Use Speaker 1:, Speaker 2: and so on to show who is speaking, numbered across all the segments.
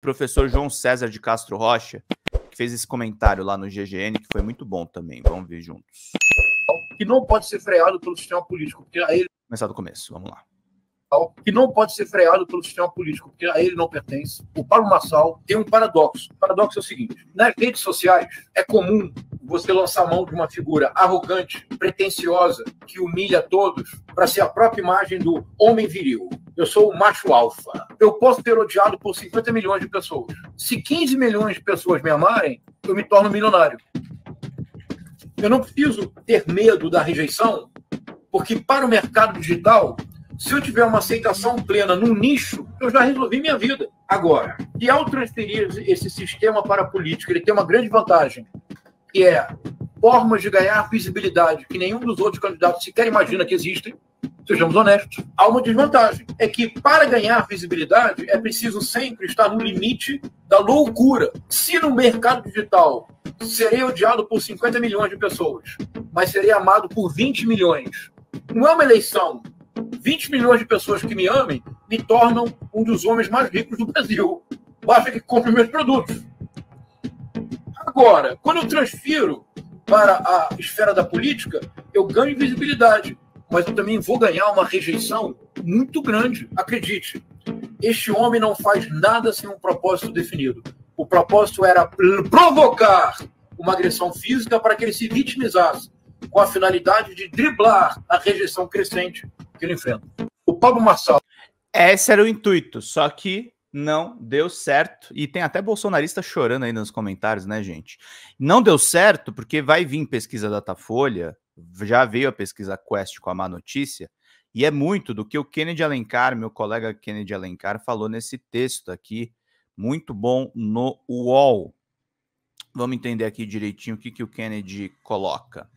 Speaker 1: professor João César de Castro Rocha, que fez esse comentário lá no GGN, que foi muito bom também. Vamos ver juntos.
Speaker 2: Que não pode ser freado pelo sistema político, porque a ele. Começar do começo, vamos lá. Que não pode ser freado pelo sistema político, porque a ele não pertence. O Paulo Massal tem um paradoxo. O paradoxo é o seguinte: nas redes sociais é comum você lançar mão de uma figura arrogante, pretensiosa, que humilha todos, para ser a própria imagem do homem viril. Eu sou o macho alfa. Eu posso ser odiado por 50 milhões de pessoas. Se 15 milhões de pessoas me amarem, eu me torno milionário. Eu não preciso ter medo da rejeição, porque para o mercado digital, se eu tiver uma aceitação plena num nicho, eu já resolvi minha vida. Agora, e ao transferir esse sistema para a política, ele tem uma grande vantagem, que é formas de ganhar visibilidade que nenhum dos outros candidatos sequer imagina que existem. Sejamos honestos. Há uma desvantagem. É que para ganhar visibilidade é preciso sempre estar no limite da loucura. Se no mercado digital serei odiado por 50 milhões de pessoas, mas serei amado por 20 milhões, não é uma eleição. 20 milhões de pessoas que me amem me tornam um dos homens mais ricos do Brasil. Basta que compre meus produtos. Agora, quando eu transfiro para a esfera da política, eu ganho visibilidade mas eu também vou ganhar uma rejeição muito grande. Acredite, este homem não faz nada sem um propósito definido. O propósito era provocar uma agressão física para que ele se vitimizasse, com a finalidade de driblar a rejeição crescente que ele enfrenta.
Speaker 1: O Pablo Marçal. Esse era o intuito, só que não deu certo. E tem até bolsonarista chorando aí nos comentários, né, gente? Não deu certo porque vai vir pesquisa Datafolha já veio a pesquisa Quest com a má notícia, e é muito do que o Kennedy Alencar, meu colega Kennedy Alencar, falou nesse texto aqui, muito bom no UOL. Vamos entender aqui direitinho o que, que o Kennedy coloca.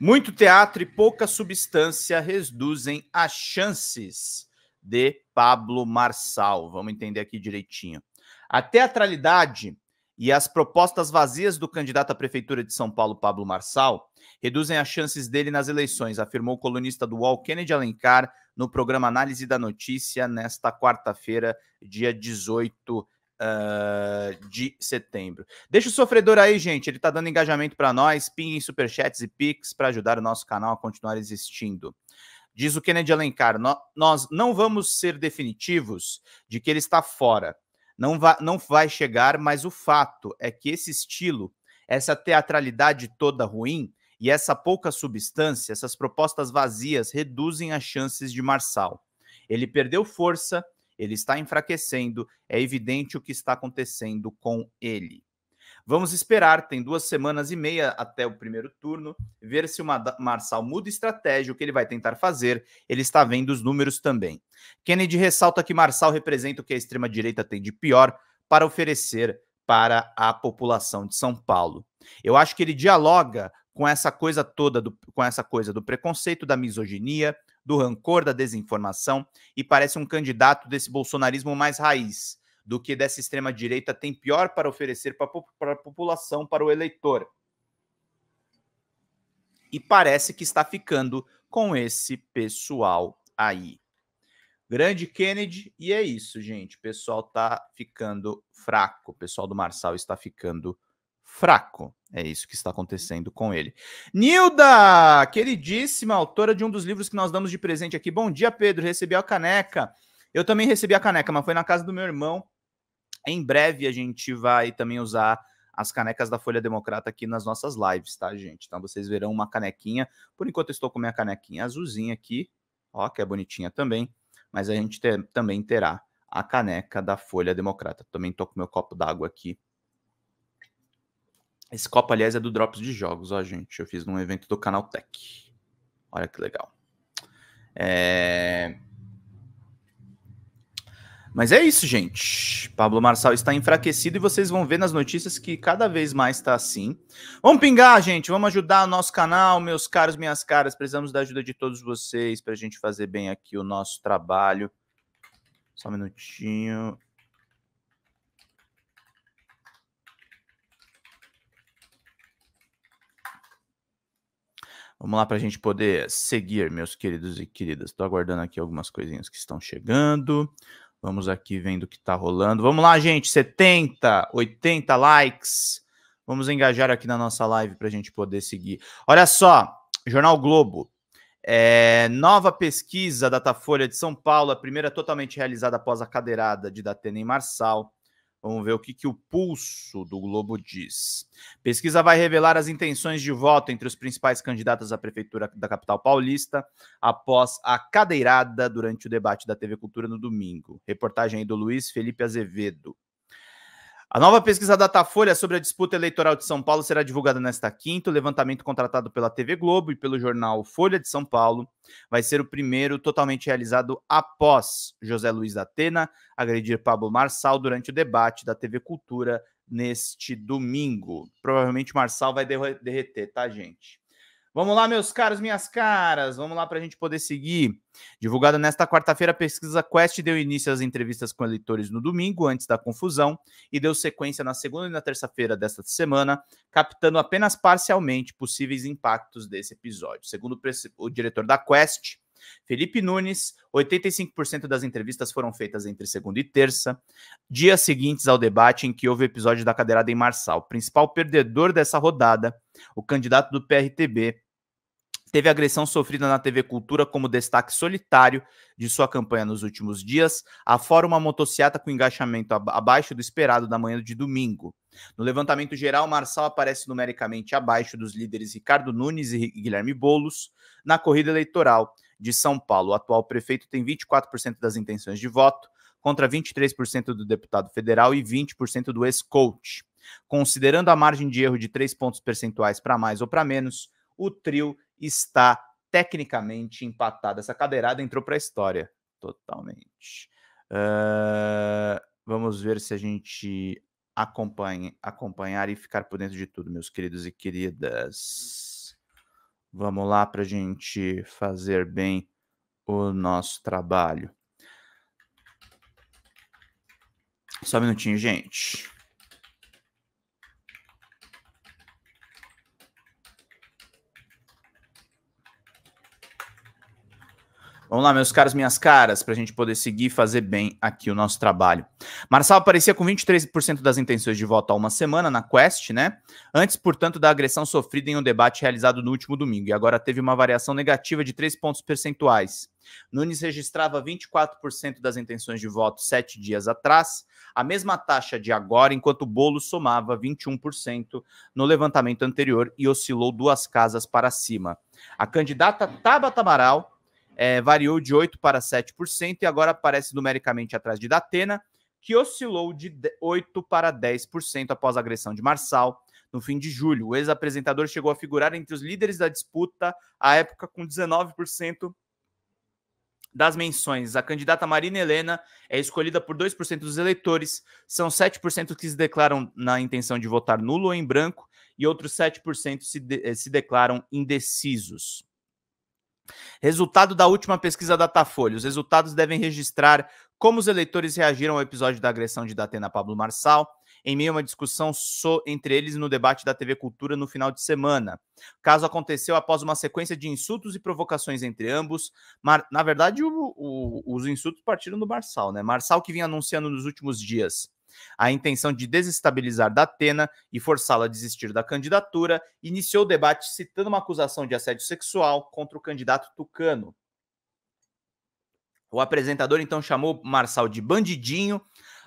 Speaker 1: Muito teatro e pouca substância reduzem as chances de Pablo Marçal. Vamos entender aqui direitinho. A teatralidade e as propostas vazias do candidato à prefeitura de São Paulo, Pablo Marçal, reduzem as chances dele nas eleições, afirmou o colunista do UOL Kennedy Alencar no programa Análise da Notícia nesta quarta-feira, dia 18 uh, ah, de setembro. Deixa o sofredor aí, gente, ele está dando engajamento para nós, pinguem superchats e pics para ajudar o nosso canal a continuar existindo. Diz o Kennedy Alencar: nós não vamos ser definitivos de que ele está fora não, va não vai chegar, mas o fato é que esse estilo, essa teatralidade toda ruim e essa pouca substância, essas propostas vazias, reduzem as chances de Marçal. Ele perdeu força, ele está enfraquecendo, é evidente o que está acontecendo com ele. Vamos esperar, tem duas semanas e meia até o primeiro turno, ver se o Marçal muda estratégia, o que ele vai tentar fazer. Ele está vendo os números também. Kennedy ressalta que Marçal representa o que a extrema-direita tem de pior para oferecer para a população de São Paulo. Eu acho que ele dialoga com essa coisa toda, do, com essa coisa do preconceito, da misoginia, do rancor, da desinformação, e parece um candidato desse bolsonarismo mais raiz do que dessa extrema-direita tem pior para oferecer para a população, para o eleitor. E parece que está ficando com esse pessoal aí. Grande Kennedy, e é isso, gente. O pessoal tá ficando fraco. O pessoal do Marçal está ficando fraco. É isso que está acontecendo com ele. Nilda, queridíssima autora de um dos livros que nós damos de presente aqui. Bom dia, Pedro. Recebi a caneca. Eu também recebi a caneca, mas foi na casa do meu irmão. Em breve a gente vai também usar as canecas da Folha Democrata aqui nas nossas lives, tá, gente? Então vocês verão uma canequinha. Por enquanto eu estou com minha canequinha azulzinha aqui, ó, que é bonitinha também. Mas a gente ter, também terá a caneca da Folha Democrata. Também estou com meu copo d'água aqui. Esse copo, aliás, é do Drops de Jogos, ó, gente. Eu fiz num evento do Canal Tech. Olha que legal. É... Mas é isso, gente. Pablo Marçal está enfraquecido e vocês vão ver nas notícias que cada vez mais está assim. Vamos pingar, gente. Vamos ajudar o nosso canal, meus caros, minhas caras. Precisamos da ajuda de todos vocês para a gente fazer bem aqui o nosso trabalho. Só um minutinho. Vamos lá para a gente poder seguir, meus queridos e queridas. Estou aguardando aqui algumas coisinhas que estão chegando. Vamos aqui vendo o que está rolando. Vamos lá, gente. 70, 80 likes. Vamos engajar aqui na nossa live para a gente poder seguir. Olha só, Jornal Globo. É, nova pesquisa da Datafolha de São Paulo, a primeira totalmente realizada após a cadeirada de Datena e Marçal. Vamos ver o que, que o pulso do Globo diz. Pesquisa vai revelar as intenções de voto entre os principais candidatos à prefeitura da capital paulista após a cadeirada durante o debate da TV Cultura no domingo. Reportagem aí do Luiz Felipe Azevedo. A nova pesquisa Datafolha sobre a disputa eleitoral de São Paulo será divulgada nesta quinta. O levantamento contratado pela TV Globo e pelo jornal Folha de São Paulo vai ser o primeiro totalmente realizado após José Luiz da Atena agredir Pablo Marçal durante o debate da TV Cultura neste domingo. Provavelmente Marçal vai derreter, tá, gente? Vamos lá, meus caros, minhas caras, vamos lá para a gente poder seguir. Divulgada nesta quarta-feira, a pesquisa Quest deu início às entrevistas com eleitores no domingo, antes da confusão, e deu sequência na segunda e na terça-feira desta semana, captando apenas parcialmente possíveis impactos desse episódio. Segundo o diretor da Quest, Felipe Nunes, 85% das entrevistas foram feitas entre segunda e terça, dias seguintes ao debate em que houve o episódio da cadeirada em Marçal. Principal perdedor dessa rodada, o candidato do PRTB, teve agressão sofrida na TV Cultura como destaque solitário de sua campanha nos últimos dias, afora uma motocicleta com engaixamento abaixo do esperado da manhã de domingo. No levantamento geral, Marçal aparece numericamente abaixo dos líderes Ricardo Nunes e Guilherme Bolos na corrida eleitoral, de São Paulo. O atual prefeito tem 24% das intenções de voto, contra 23% do deputado federal e 20% do ex-coach. Considerando a margem de erro de 3 pontos percentuais para mais ou para menos, o trio está tecnicamente empatado. Essa cadeirada entrou para a história totalmente. Uh, vamos ver se a gente acompanha, acompanhar e ficar por dentro de tudo, meus queridos e queridas. Vamos lá para a gente fazer bem o nosso trabalho. Só um minutinho, gente. Vamos lá, meus caros, minhas caras, para a gente poder seguir e fazer bem aqui o nosso trabalho. Marçal aparecia com 23% das intenções de voto há uma semana na Quest, né? Antes, portanto, da agressão sofrida em um debate realizado no último domingo, e agora teve uma variação negativa de 3 pontos percentuais. Nunes registrava 24% das intenções de voto sete dias atrás, a mesma taxa de agora, enquanto Bolo somava 21% no levantamento anterior e oscilou duas casas para cima. A candidata Tabata Amaral é, variou de 8% para 7% e agora aparece numericamente atrás de Datena, que oscilou de 8% para 10% após a agressão de Marçal no fim de julho. O ex-apresentador chegou a figurar entre os líderes da disputa à época com 19% das menções. A candidata Marina Helena é escolhida por 2% dos eleitores, são 7% que se declaram na intenção de votar nulo ou em branco, e outros 7% se, de, eh, se declaram indecisos. Resultado da última pesquisa Datafolha. Os resultados devem registrar como os eleitores reagiram ao episódio da agressão de Datena Pablo Marçal, em meio a uma discussão so entre eles no debate da TV Cultura no final de semana. O caso aconteceu após uma sequência de insultos e provocações entre ambos. Mar Na verdade, o, o, os insultos partiram do Marçal, né? Marçal que vinha anunciando nos últimos dias a intenção de desestabilizar Atena e forçá-la a desistir da candidatura iniciou o debate citando uma acusação de assédio sexual contra o candidato Tucano. O apresentador então chamou Marçal de bandidinho,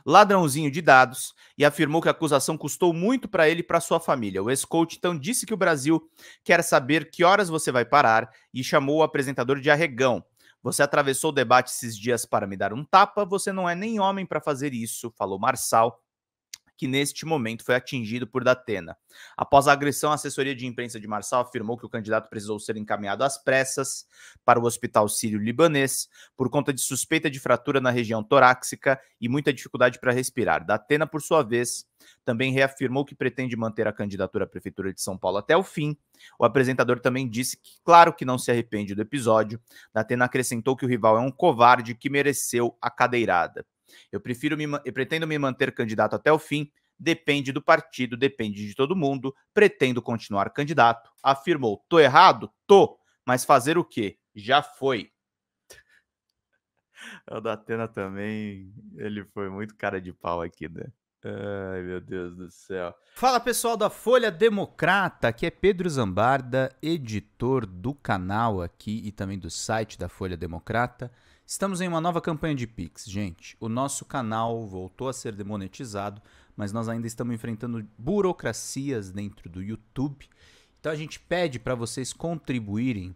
Speaker 1: ladrãozinho de dados e afirmou que a acusação custou muito para ele e para sua família. O ex-coach então disse que o Brasil quer saber que horas você vai parar e chamou o apresentador de arregão. Você atravessou o debate esses dias para me dar um tapa, você não é nem homem para fazer isso, falou Marçal, que neste momento foi atingido por Datena. Após a agressão, a assessoria de imprensa de Marçal afirmou que o candidato precisou ser encaminhado às pressas para o Hospital Sírio-Libanês por conta de suspeita de fratura na região torácica e muita dificuldade para respirar. Datena, por sua vez, também reafirmou que pretende manter a candidatura à Prefeitura de São Paulo até o fim. O apresentador também disse que, claro que não se arrepende do episódio. Datena acrescentou que o rival é um covarde que mereceu a cadeirada. Eu prefiro me, eu pretendo me manter candidato até o fim. Depende do partido, depende de todo mundo. Pretendo continuar candidato. Afirmou: tô errado? Tô. Mas fazer o quê? Já foi. O da Atena também, ele foi muito cara de pau aqui, né? Ai, meu Deus do céu. Fala pessoal da Folha Democrata, aqui é Pedro Zambarda, editor do canal aqui e também do site da Folha Democrata. Estamos em uma nova campanha de Pix, gente. O nosso canal voltou a ser demonetizado, mas nós ainda estamos enfrentando burocracias dentro do YouTube. Então a gente pede para vocês contribuírem